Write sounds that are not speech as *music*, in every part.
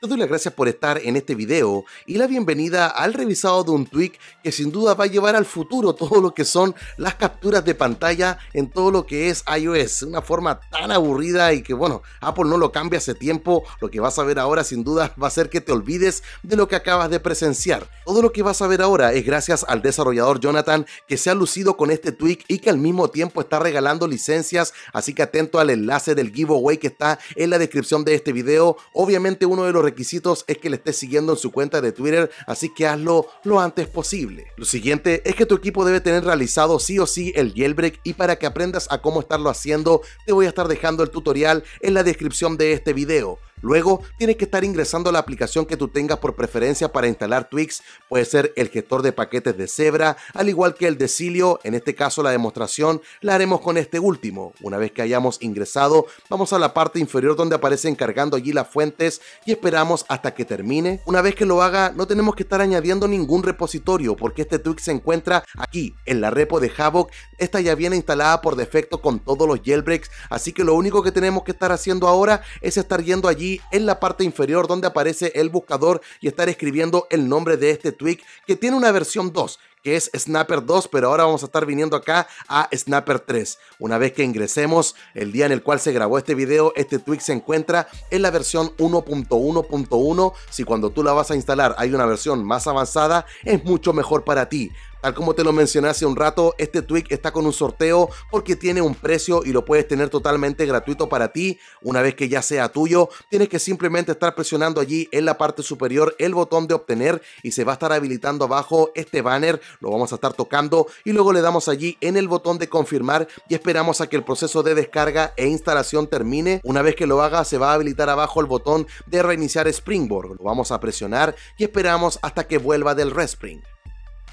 te doy las gracias por estar en este video y la bienvenida al revisado de un tweak que sin duda va a llevar al futuro todo lo que son las capturas de pantalla en todo lo que es iOS. Una forma tan aburrida y que bueno, Apple no lo cambia hace tiempo. Lo que vas a ver ahora sin duda va a ser que te olvides de lo que acabas de presenciar. Todo lo que vas a ver ahora es gracias al desarrollador Jonathan que se ha lucido con este tweak y que al mismo tiempo está regalando licencias, así que atento al enlace del giveaway que está en la descripción de este video. Obviamente uno de los requisitos es que le estés siguiendo en su cuenta de Twitter, así que hazlo lo antes posible. Lo siguiente es que tu equipo debe tener realizado sí o sí el jailbreak y para que aprendas a cómo estarlo haciendo, te voy a estar dejando el tutorial en la descripción de este video. Luego, tienes que estar ingresando a la aplicación que tú tengas por preferencia para instalar Twix. Puede ser el gestor de paquetes de Zebra, al igual que el de Silio En este caso, la demostración la haremos con este último. Una vez que hayamos ingresado, vamos a la parte inferior donde aparecen cargando allí las fuentes y esperamos hasta que termine. Una vez que lo haga, no tenemos que estar añadiendo ningún repositorio porque este Twix se encuentra aquí, en la repo de Havoc. Esta ya viene instalada por defecto con todos los jailbreaks, así que lo único que tenemos que estar haciendo ahora es estar yendo allí en la parte inferior donde aparece el buscador y estar escribiendo el nombre de este tweak que tiene una versión 2 que es Snapper 2, pero ahora vamos a estar viniendo acá a Snapper 3. Una vez que ingresemos, el día en el cual se grabó este video, este tweak se encuentra en la versión 1.1.1. Si cuando tú la vas a instalar hay una versión más avanzada, es mucho mejor para ti. Tal como te lo mencioné hace un rato, este tweak está con un sorteo porque tiene un precio y lo puedes tener totalmente gratuito para ti. Una vez que ya sea tuyo, tienes que simplemente estar presionando allí en la parte superior el botón de obtener y se va a estar habilitando abajo este banner. Lo vamos a estar tocando y luego le damos allí en el botón de confirmar y esperamos a que el proceso de descarga e instalación termine. Una vez que lo haga, se va a habilitar abajo el botón de reiniciar Springboard. Lo vamos a presionar y esperamos hasta que vuelva del respring.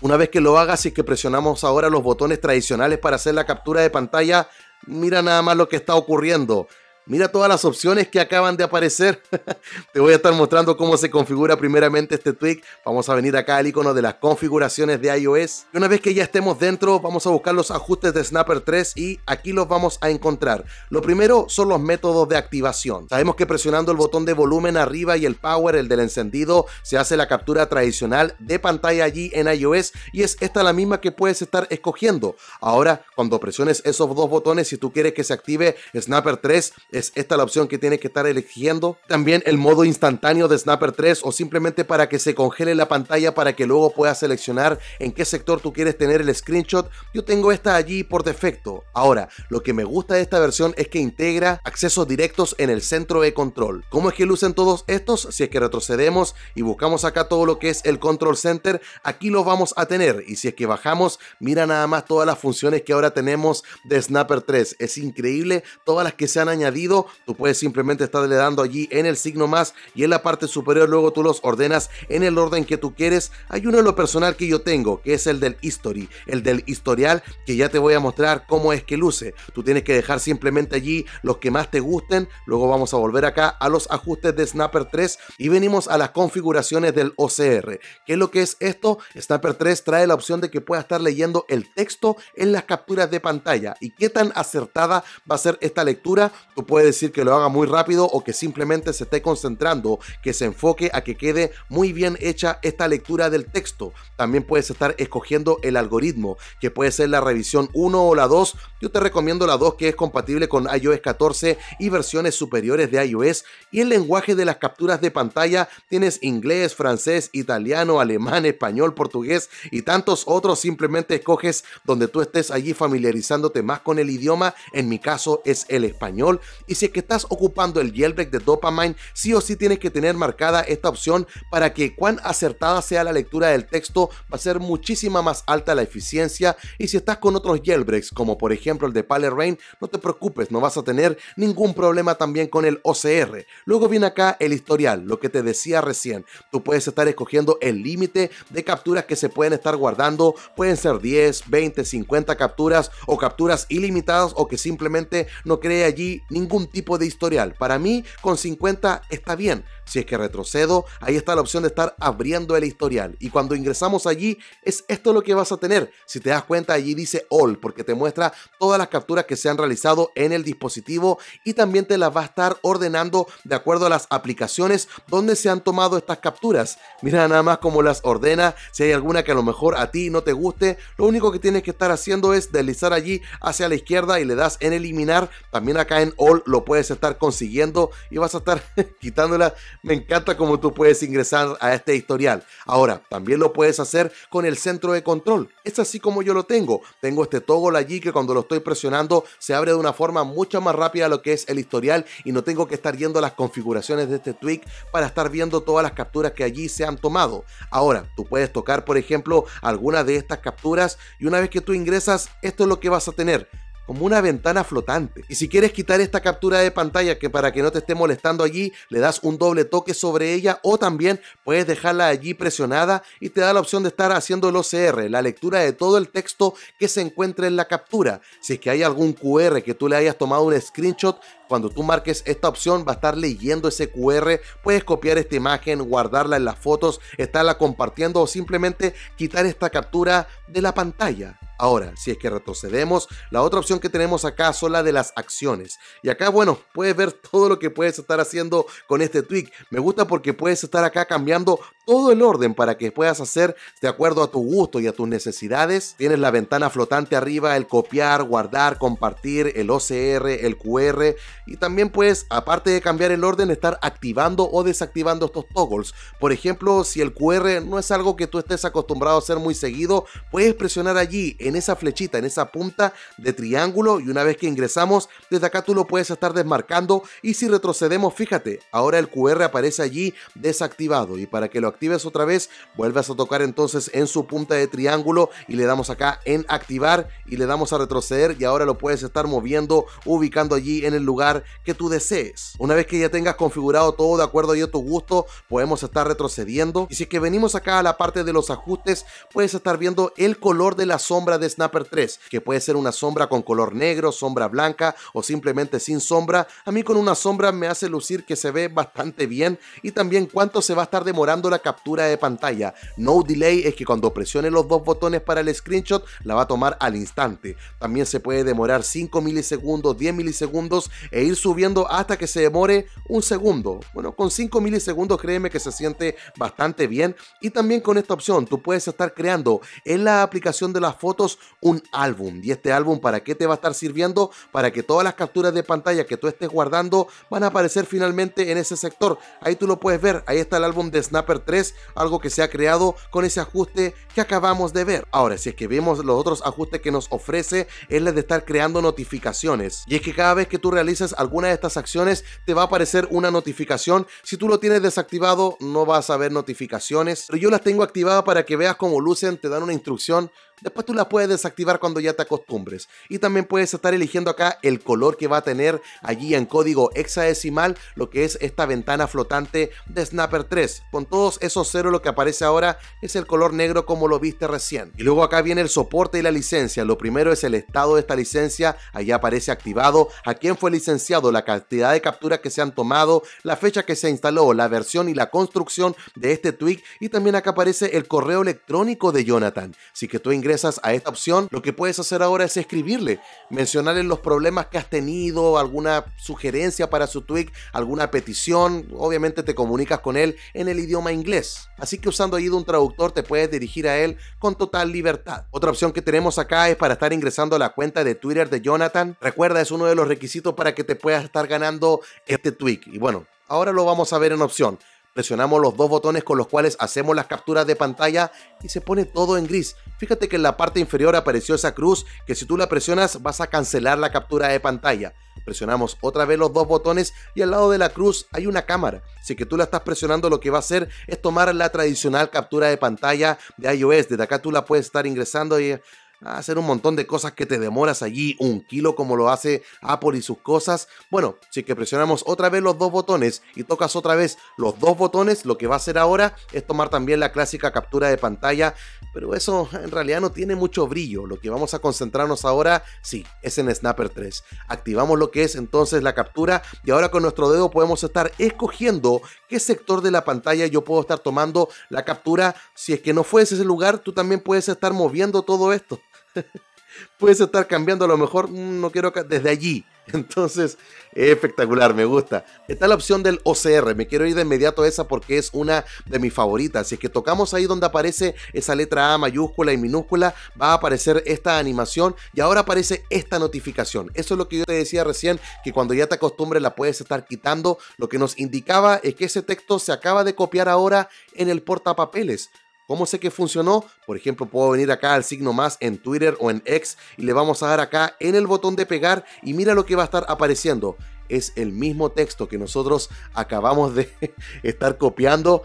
Una vez que lo hagas y que presionamos ahora los botones tradicionales para hacer la captura de pantalla, mira nada más lo que está ocurriendo. Mira todas las opciones que acaban de aparecer. *laughs* Te voy a estar mostrando cómo se configura primeramente este tweak. Vamos a venir acá al icono de las configuraciones de iOS. Y una vez que ya estemos dentro, vamos a buscar los ajustes de Snapper 3 y aquí los vamos a encontrar. Lo primero son los métodos de activación. Sabemos que presionando el botón de volumen arriba y el power, el del encendido, se hace la captura tradicional de pantalla allí en iOS y es esta la misma que puedes estar escogiendo. Ahora, cuando presiones esos dos botones, si tú quieres que se active Snapper 3, es esta la opción que tienes que estar eligiendo. También el modo instantáneo de Snapper 3 o simplemente para que se congele la pantalla para que luego puedas seleccionar en qué sector tú quieres tener el screenshot. Yo tengo esta allí por defecto. Ahora, lo que me gusta de esta versión es que integra accesos directos en el centro de control. ¿Cómo es que lucen todos estos? Si es que retrocedemos y buscamos acá todo lo que es el control center, aquí lo vamos a tener. Y si es que bajamos, mira nada más todas las funciones que ahora tenemos de Snapper 3. Es increíble todas las que se han añadido tú puedes simplemente estarle dando allí en el signo más y en la parte superior luego tú los ordenas en el orden que tú quieres. Hay uno en lo personal que yo tengo, que es el del history, el del historial que ya te voy a mostrar cómo es que luce. Tú tienes que dejar simplemente allí los que más te gusten, luego vamos a volver acá a los ajustes de Snapper 3 y venimos a las configuraciones del OCR. ¿Qué es lo que es esto? Snapper 3 trae la opción de que pueda estar leyendo el texto en las capturas de pantalla. ¿Y qué tan acertada va a ser esta lectura? Tú puede decir que lo haga muy rápido o que simplemente se esté concentrando, que se enfoque a que quede muy bien hecha esta lectura del texto. También puedes estar escogiendo el algoritmo, que puede ser la revisión 1 o la 2. Yo te recomiendo la 2 que es compatible con iOS 14 y versiones superiores de iOS. Y el lenguaje de las capturas de pantalla tienes inglés, francés, italiano, alemán, español, portugués y tantos otros. Simplemente escoges donde tú estés allí familiarizándote más con el idioma. En mi caso es el español y si es que estás ocupando el jailbreak de Dopamine, sí o sí tienes que tener marcada esta opción para que cuán acertada sea la lectura del texto va a ser muchísima más alta la eficiencia y si estás con otros jailbreaks como por ejemplo el de Pale Rain, no te preocupes, no vas a tener ningún problema también con el OCR. Luego viene acá el historial, lo que te decía recién, tú puedes estar escogiendo el límite de capturas que se pueden estar guardando, pueden ser 10, 20, 50 capturas o capturas ilimitadas o que simplemente no cree allí ningún tipo de historial. Para mí, con 50 está bien. Si es que retrocedo, ahí está la opción de estar abriendo el historial. Y cuando ingresamos allí, es esto lo que vas a tener. Si te das cuenta, allí dice all, porque te muestra todas las capturas que se han realizado en el dispositivo y también te las va a estar ordenando de acuerdo a las aplicaciones donde se han tomado estas capturas. Mira nada más cómo las ordena. Si hay alguna que a lo mejor a ti no te guste, lo único que tienes que estar haciendo es deslizar allí hacia la izquierda y le das en eliminar. También acá en all lo puedes estar consiguiendo y vas a estar *laughs* quitándola. Me encanta cómo tú puedes ingresar a este historial. Ahora, también lo puedes hacer con el centro de control. Es así como yo lo tengo. Tengo este toggle allí que cuando lo estoy presionando se abre de una forma mucho más rápida lo que es el historial y no tengo que estar yendo a las configuraciones de este tweak para estar viendo todas las capturas que allí se han tomado. Ahora, tú puedes tocar, por ejemplo, alguna de estas capturas y una vez que tú ingresas, esto es lo que vas a tener como una ventana flotante. Y si quieres quitar esta captura de pantalla que para que no te esté molestando allí, le das un doble toque sobre ella o también puedes dejarla allí presionada y te da la opción de estar haciendo el OCR, la lectura de todo el texto que se encuentre en la captura. Si es que hay algún QR que tú le hayas tomado un screenshot, cuando tú marques esta opción va a estar leyendo ese QR, puedes copiar esta imagen, guardarla en las fotos, estarla compartiendo o simplemente quitar esta captura de la pantalla. Ahora, si es que retrocedemos, la otra opción que tenemos acá son la de las acciones. Y acá, bueno, puedes ver todo lo que puedes estar haciendo con este tweak. Me gusta porque puedes estar acá cambiando todo el orden para que puedas hacer de acuerdo a tu gusto y a tus necesidades. Tienes la ventana flotante arriba, el copiar, guardar, compartir, el OCR, el QR y también puedes, aparte de cambiar el orden, estar activando o desactivando estos toggles. Por ejemplo, si el QR no es algo que tú estés acostumbrado a hacer muy seguido, puedes presionar allí en esa flechita, en esa punta de triángulo y una vez que ingresamos, desde acá tú lo puedes estar desmarcando y si retrocedemos, fíjate, ahora el QR aparece allí desactivado y para que lo actives otra vez, vuelves a tocar entonces en su punta de triángulo y le damos acá en activar y le damos a retroceder y ahora lo puedes estar moviendo, ubicando allí en el lugar que tú desees. Una vez que ya tengas configurado todo de acuerdo a tu gusto, podemos estar retrocediendo. Y si es que venimos acá a la parte de los ajustes, puedes estar viendo el color de la sombra de Snapper 3, que puede ser una sombra con color negro, sombra blanca o simplemente sin sombra. A mí con una sombra me hace lucir que se ve bastante bien y también cuánto se va a estar demorando la captura de pantalla. No delay es que cuando presione los dos botones para el screenshot la va a tomar al instante. También se puede demorar 5 milisegundos, 10 milisegundos e ir subiendo hasta que se demore un segundo. Bueno, con 5 milisegundos créeme que se siente bastante bien. Y también con esta opción tú puedes estar creando en la aplicación de las fotos un álbum. ¿Y este álbum para qué te va a estar sirviendo? Para que todas las capturas de pantalla que tú estés guardando van a aparecer finalmente en ese sector. Ahí tú lo puedes ver. Ahí está el álbum de Snapper 3, algo que se ha creado con ese ajuste que acabamos de ver. Ahora, si es que vemos los otros ajustes que nos ofrece, es el de estar creando notificaciones. Y es que cada vez que tú realizas alguna de estas acciones te va a aparecer una notificación. Si tú lo tienes desactivado, no vas a ver notificaciones. Pero yo las tengo activadas para que veas cómo lucen, te dan una instrucción Después tú la puedes desactivar cuando ya te acostumbres. Y también puedes estar eligiendo acá el color que va a tener allí en código hexadecimal lo que es esta ventana flotante de Snapper 3. Con todos esos ceros lo que aparece ahora es el color negro como lo viste recién. Y luego acá viene el soporte y la licencia. Lo primero es el estado de esta licencia. Allí aparece activado a quién fue licenciado, la cantidad de capturas que se han tomado, la fecha que se instaló, la versión y la construcción de este tweak. Y también acá aparece el correo electrónico de Jonathan. Así que tú ingresas a esta opción, lo que puedes hacer ahora es escribirle, mencionarle los problemas que has tenido, alguna sugerencia para su tweak, alguna petición. Obviamente te comunicas con él en el idioma inglés. Así que usando de un traductor te puedes dirigir a él con total libertad. Otra opción que tenemos acá es para estar ingresando a la cuenta de Twitter de Jonathan. Recuerda, es uno de los requisitos para que te puedas estar ganando este tweak. Y bueno, ahora lo vamos a ver en opción presionamos los dos botones con los cuales hacemos las capturas de pantalla y se pone todo en gris. Fíjate que en la parte inferior apareció esa cruz que si tú la presionas vas a cancelar la captura de pantalla. Presionamos otra vez los dos botones y al lado de la cruz hay una cámara. Si que tú la estás presionando lo que va a hacer es tomar la tradicional captura de pantalla de iOS. Desde acá tú la puedes estar ingresando y a hacer un montón de cosas que te demoras allí un kilo como lo hace Apple y sus cosas. Bueno, si que presionamos otra vez los dos botones y tocas otra vez los dos botones, lo que va a hacer ahora es tomar también la clásica captura de pantalla, pero eso en realidad no tiene mucho brillo. Lo que vamos a concentrarnos ahora, sí, es en Snapper 3. Activamos lo que es entonces la captura y ahora con nuestro dedo podemos estar escogiendo qué sector de la pantalla yo puedo estar tomando la captura. Si es que no fuese ese lugar, tú también puedes estar moviendo todo esto. *laughs* puedes estar cambiando a lo mejor, mm, no quiero desde allí. *laughs* Entonces, espectacular, me gusta. Está la opción del OCR, me quiero ir de inmediato a esa porque es una de mis favoritas. Si es que tocamos ahí donde aparece esa letra A mayúscula y minúscula, va a aparecer esta animación y ahora aparece esta notificación. Eso es lo que yo te decía recién, que cuando ya te acostumbres la puedes estar quitando. Lo que nos indicaba es que ese texto se acaba de copiar ahora en el portapapeles. ¿Cómo sé que funcionó? Por ejemplo, puedo venir acá al signo más en Twitter o en X y le vamos a dar acá en el botón de pegar y mira lo que va a estar apareciendo es el mismo texto que nosotros acabamos de *laughs* estar copiando.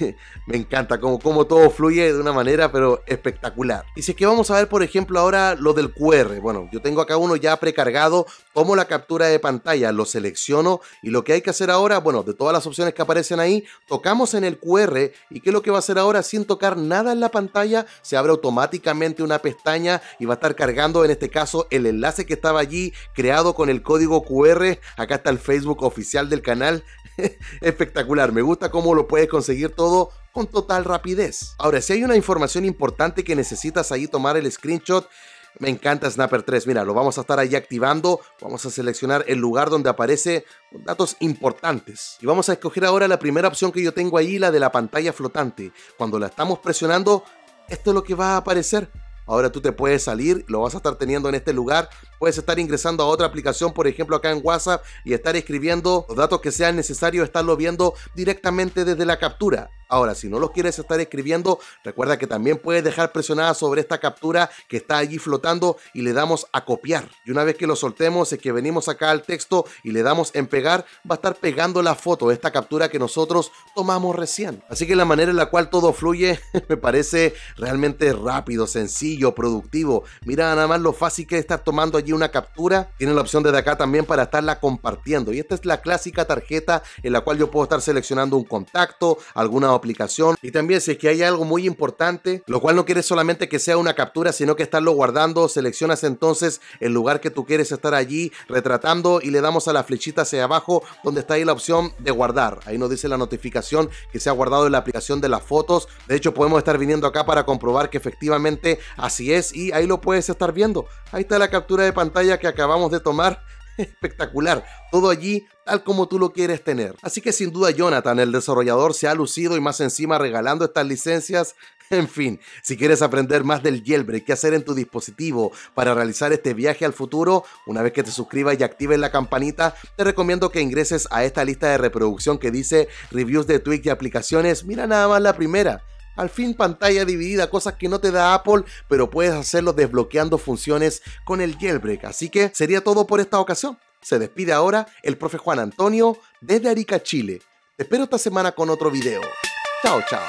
*laughs* Me encanta cómo todo fluye de una manera pero espectacular. Y si es que vamos a ver por ejemplo ahora lo del QR. Bueno, yo tengo acá uno ya precargado como la captura de pantalla. Lo selecciono y lo que hay que hacer ahora, bueno, de todas las opciones que aparecen ahí, tocamos en el QR y qué es lo que va a hacer ahora sin tocar nada en la pantalla, se abre automáticamente una pestaña y va a estar cargando en este caso el enlace que estaba allí creado con el código QR Acá está el Facebook oficial del canal. *laughs* Espectacular, me gusta cómo lo puedes conseguir todo con total rapidez. Ahora, si hay una información importante que necesitas ahí tomar el screenshot, me encanta Snapper 3. Mira, lo vamos a estar ahí activando. Vamos a seleccionar el lugar donde aparece datos importantes. Y vamos a escoger ahora la primera opción que yo tengo ahí, la de la pantalla flotante. Cuando la estamos presionando, esto es lo que va a aparecer. Ahora tú te puedes salir, lo vas a estar teniendo en este lugar Puedes estar ingresando a otra aplicación, por ejemplo acá en WhatsApp, y estar escribiendo los datos que sean necesarios, estarlo viendo directamente desde la captura. Ahora, si no los quieres estar escribiendo, recuerda que también puedes dejar presionada sobre esta captura que está allí flotando y le damos a copiar. Y una vez que lo soltemos, es que venimos acá al texto y le damos en pegar, va a estar pegando la foto, esta captura que nosotros tomamos recién. Así que la manera en la cual todo fluye *laughs* me parece realmente rápido, sencillo, productivo. Mira nada más lo fácil que es estar tomando allí una captura, tiene la opción desde acá también para estarla compartiendo. Y esta es la clásica tarjeta en la cual yo puedo estar seleccionando un contacto, alguna aplicación. Y también si es que hay algo muy importante, lo cual no quieres solamente que sea una captura, sino que estarlo guardando, seleccionas entonces el lugar que tú quieres estar allí retratando y le damos a la flechita hacia abajo donde está ahí la opción de guardar. Ahí nos dice la notificación que se ha guardado en la aplicación de las fotos. De hecho, podemos estar viniendo acá para comprobar que efectivamente así es y ahí lo puedes estar viendo. Ahí está la captura de pantalla que acabamos de tomar *laughs* espectacular. Todo allí tal como tú lo quieres tener. Así que sin duda Jonathan, el desarrollador, se ha lucido y más encima regalando estas licencias. *laughs* En fin, si quieres aprender más del Yelbre qué hacer en tu dispositivo para realizar este viaje al futuro, una vez que te suscribas y actives la campanita, te recomiendo que ingreses a esta lista de reproducción que dice reviews de Twitch y aplicaciones. Mira nada más la primera al fin pantalla dividida, cosas que no te da Apple, pero puedes hacerlo desbloqueando funciones con el jailbreak. Así que sería todo por esta ocasión. Se despide ahora el profe Juan Antonio desde Arica, Chile. Te espero esta semana con otro video. Chao, chao.